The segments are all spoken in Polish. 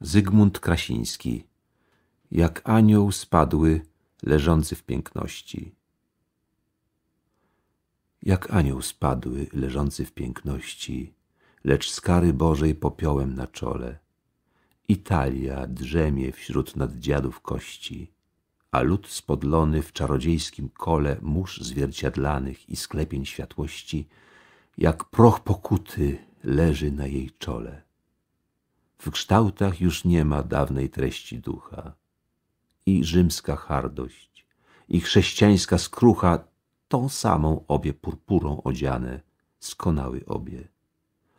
Zygmunt Krasiński, jak anioł spadły, leżący w piękności. Jak anioł spadły, leżący w piękności, lecz skary Bożej popiołem na czole. Italia drzemie wśród naddziadów kości, a lud spodlony w czarodziejskim kole mórz zwierciadlanych i sklepień światłości, jak proch pokuty leży na jej czole. W kształtach już nie ma dawnej treści ducha. I rzymska hardość, i chrześcijańska skrucha, tą samą obie purpurą odziane, skonały obie.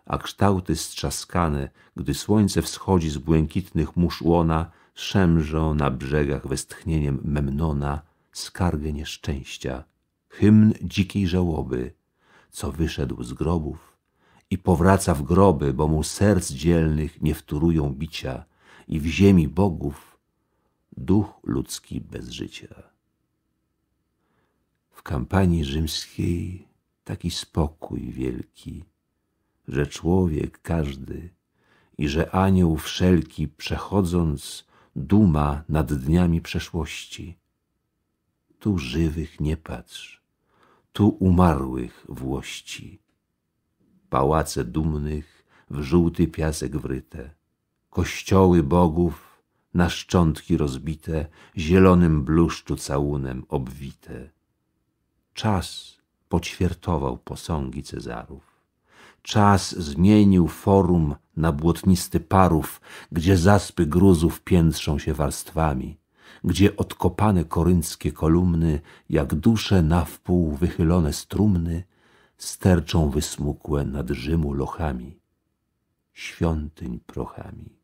A kształty strzaskane, gdy słońce wschodzi z błękitnych mórz łona, szemrzą na brzegach westchnieniem Memnona skargę nieszczęścia, hymn dzikiej żałoby, co wyszedł z grobów i powraca w groby, bo mu serc dzielnych nie wtórują bicia i w ziemi bogów duch ludzki bez życia. W kampanii rzymskiej taki spokój wielki, że człowiek każdy i że anioł wszelki przechodząc duma nad dniami przeszłości. Tu żywych nie patrz, tu umarłych włości pałace dumnych w żółty piasek wryte, kościoły bogów na szczątki rozbite, zielonym bluszczu całunem obwite. Czas poćwiertował posągi Cezarów. Czas zmienił forum na błotnisty parów, gdzie zaspy gruzów piętrzą się warstwami, gdzie odkopane korynckie kolumny, jak dusze na wpół wychylone strumny, sterczą wysmukłe nad Rzymu lochami, świątyń prochami.